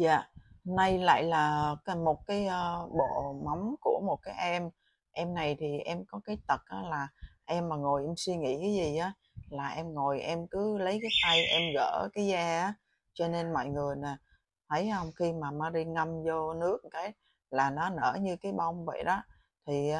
Dạ, nay lại là c một cái, ờ, bộ móng của một cái em. Em này thì em có cái tật là em mà ngồi em suy nghĩ cái gì á, là em ngồi em cứ lấy cái tay em gỡ cái da á. Cho nên mọi người nè, thấy không Khi mà Mari ngâm vô nước cái là nó nở như cái bông vậy đó. Thì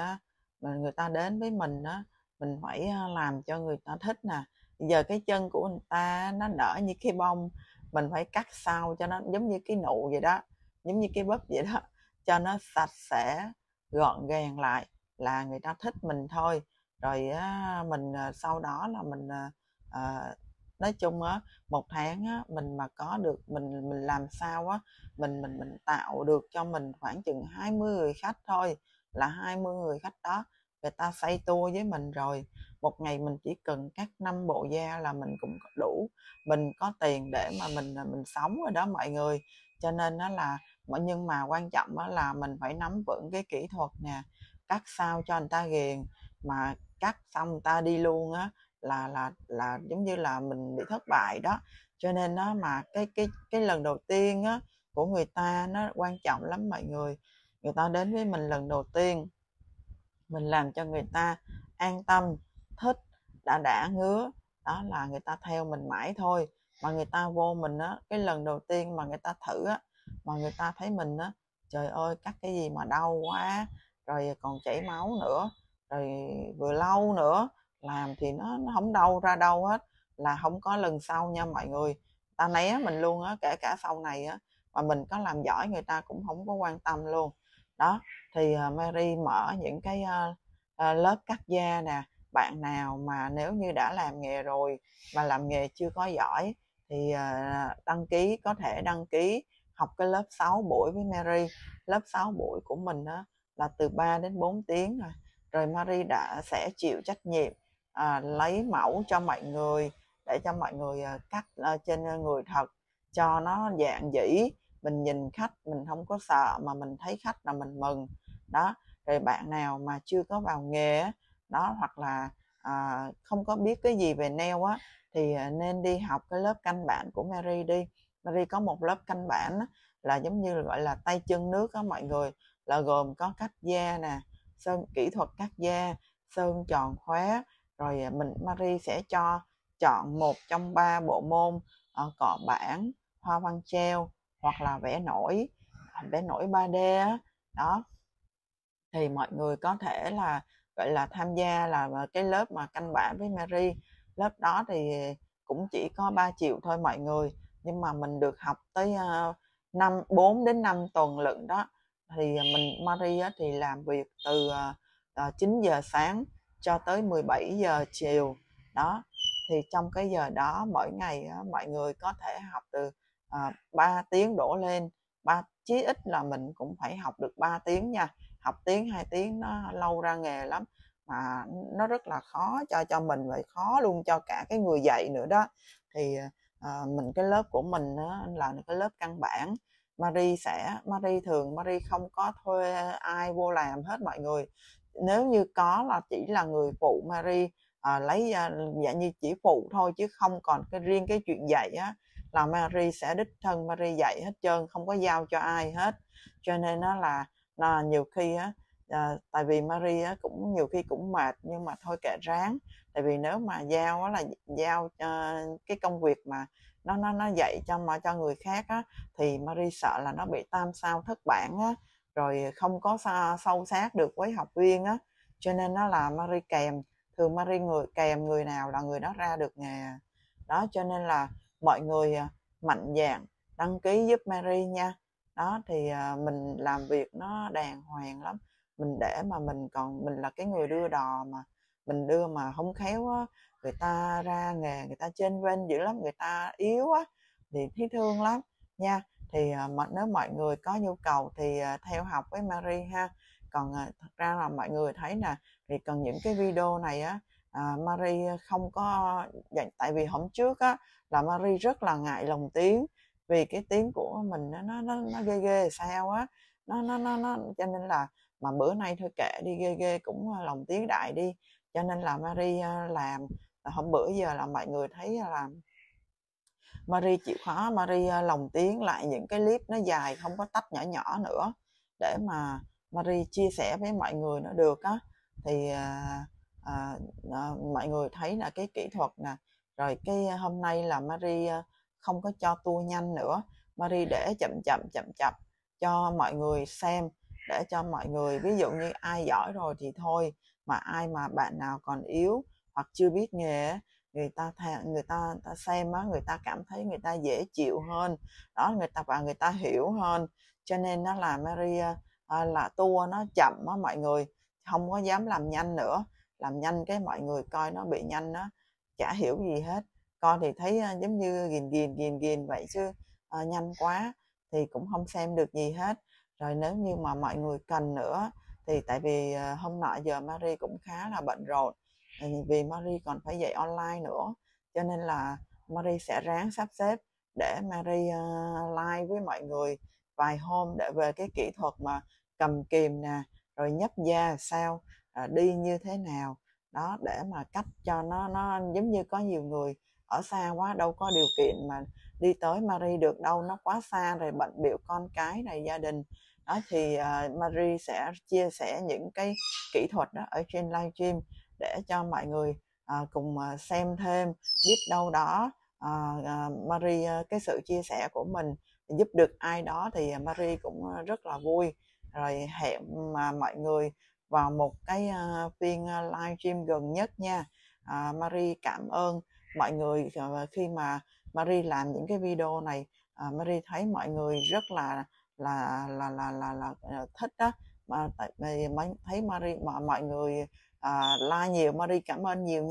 người ta đến với mình á, mình phải, ờ, làm cho người ta thích nè. Giờ cái chân của người ta nó nở như cái bông mình phải cắt sao cho nó giống như cái nụ vậy đó giống như cái bớt vậy đó cho nó sạch sẽ gọn gàng lại là người ta thích mình thôi rồi á, mình à, sau đó là mình à, à, nói chung á một tháng á mình mà có được mình mình làm sao á mình mình mình tạo được cho mình khoảng chừng 20 người khách thôi là 20 người khách đó người ta xây tour với mình rồi một ngày mình chỉ cần cắt năm bộ da là mình cũng đủ mình có tiền để mà mình à, mình sống rồi đó mọi người cho nên nó là nhưng mà quan trọng đó là mình phải nắm vững cái kỹ thuật nè cắt sao cho người ta ghiền mà cắt xong người ta đi luôn á là là là giống như là mình bị thất bại đó cho nên nó mà cái cái cái lần đầu tiên á của người ta nó quan trọng lắm mọi người người ta đến với mình lần đầu tiên mình làm cho người ta an tâm thích đã đã ngứa đó là người ta theo mình mãi thôi mà người ta vô mình á cái lần đầu tiên mà người ta thử á mà người ta thấy mình á trời ơi cắt cái gì mà đau quá rồi còn chảy máu nữa rồi vừa lâu nữa làm thì nó, nó không đau ra đâu hết là không có lần sau nha mọi người ta né mình luôn á kể cả sau này á mà mình có làm giỏi người ta cũng không có quan tâm luôn đó thì ờ, Mary mở những cái ờ, ờ, lớp cắt da nè bạn nào mà nếu như đã làm nghề rồi mà làm nghề chưa có giỏi thì đăng ký có thể đăng ký học cái lớp 6 buổi với Mary lớp 6 buổi của mình đó là từ 3 đến 4 tiếng rồi rồi Mary đã sẽ chịu trách nhiệm à, lấy mẫu cho mọi người để cho mọi người cắt à, trên người thật cho nó dạng dĩ mình nhìn khách mình không có sợ mà mình thấy khách là mình mừng đó rồi bạn nào mà chưa có vào nghề đó hoặc là à, không có biết cái gì về nail á thì à, nên đi học cái lớp căn bản của Mary đi Mary có một lớp căn bản á, là giống như là gọi là tay chân nước á mọi người là gồm có cắt da nè sơn kỹ thuật cắt da sơn tròn khóe rồi à, mình Mary sẽ cho chọn một trong ba bộ môn ở ờ, cọ bản hoa văn treo hoặc là vẽ nổi à, vẽ nổi 3D đó. thì mọi người có thể là gọi là tham gia là à, cái lớp mà canh bản với Mary lớp đó thì cũng chỉ có 3 triệu thôi mọi người nhưng mà mình được học tới à, năm 4 đến 5 tuần lận đó thì mình Mary thì làm việc từ 9 giờ sáng cho tới 17 giờ chiều đó thì trong cái giờ đó mỗi ngày mọi người có thể học từ à, 3 tiếng đổ lên ba chí ít là mình cũng phải học được 3 tiếng nha học tiếng hai tiếng nó lâu ra nghề lắm mà nó rất là khó cho cho mình và khó luôn cho cả cái người dạy nữa đó thì à, mình cái lớp của mình á, là cái lớp căn bản Marie sẽ Marie thường Marie không có thuê ai vô làm hết mọi người nếu như có là chỉ là người phụ Marie à, lấy à, dạ như chỉ phụ thôi chứ không còn cái riêng cái chuyện dạy á là Mary sẽ đích thân Mary dạy hết trơn không có giao cho ai hết cho nên nó là là nhiều khi á à, tại vì Mary á, cũng nhiều khi cũng mệt nhưng mà thôi kệ ráng tại vì nếu mà giao á, là giao à, cái công việc mà nó nó nó dạy cho mà cho người khác á, thì Mary sợ là nó bị tam sao thất bản á, rồi không có sâu sát được với học viên á cho nên nó là Mary kèm thường Mary người kèm người nào là người đó ra được nghề à. đó cho nên là mọi người à, mạnh dạng đăng ký giúp Mary nha đó thì à, mình làm việc nó đàng hoàng lắm mình để mà mình còn mình là cái người đưa đò mà mình đưa mà không khéo á người ta ra nghề người ta trên bên dữ lắm người ta yếu á thì thấy thương lắm nha thì à, mà nếu mọi người có nhu cầu thì theo học với Mary ha còn thật ra là mọi người thấy nè thì cần những cái video này á à, Mary không có dạy tại vì hôm trước á là Marie rất là ngại lồng tiếng vì cái tiếng của mình nó nó nó, nó ghê ghê sao á nó nó nó nó cho nên là mà bữa nay thôi kệ đi ghê ghê cũng ờ, lòng tiếng đại đi cho nên là Marie ờ, làm hôm bữa giờ là mọi người thấy ờ, là Marie chịu khó Marie lồng tiếng lại những cái clip nó dài không có tách nhỏ nhỏ nữa để mà Marie chia sẻ với mọi người nó được á thì à, à, mọi người thấy là cái kỹ thuật nè rồi cái à, hôm nay là Marie à, không có cho tua nhanh nữa Marie để à. chậm chậm chậm chậm cho mọi người xem để cho mọi người ví dụ như ai giỏi rồi thì thôi mà ai mà bạn nào còn yếu hoặc chưa biết nghề người ta tha, người ta ta xem á người ta cảm thấy người ta dễ chịu hơn đó người ta và người ta hiểu hơn cho nên nó là Maria à, là tua nó chậm á mọi người không có dám làm nhanh nữa làm nhanh cái mọi người coi nó bị nhanh á chả hiểu gì hết con thì thấy ờ, giống như ghiền ghiền ghiền ghiền vậy chứ à, nhanh quá thì cũng không xem được gì hết rồi nếu như mà mọi người cần nữa thì tại vì ờ, hôm nọ giờ Marie cũng khá là bận rộn vì Marie còn phải dạy online nữa cho nên là Marie sẽ ráng sắp xếp để Marie uh, live với mọi người vài hôm để về cái kỹ thuật mà cầm kìm nè rồi nhấp da sao uh, đi như thế nào đó để mà cách cho nó nó giống như có nhiều người ở xa quá đâu có điều kiện mà đi tới Marie được đâu nó quá xa rồi bệnh biểu con cái này gia đình đó thì uh, à, Marie sẽ chia sẻ những cái kỹ thuật đó ở trên livestream để cho mọi người uh, cùng à, xem thêm biết đâu đó uh, uh, Marie uh, cái sự chia sẻ của mình giúp được ai đó thì Marie cũng rất là vui rồi hẹn mà mọi người vào một cái uh, phiên uh, live stream gần nhất nha uh, à, Marie cảm ơn mọi người uh, khi mà Marie làm những cái video này uh, Marie thấy mọi người rất là là là là là, là, là thích đó mà tại thấy Marie mọi, mọi người uh, like nhiều Marie cảm ơn nhiều nha.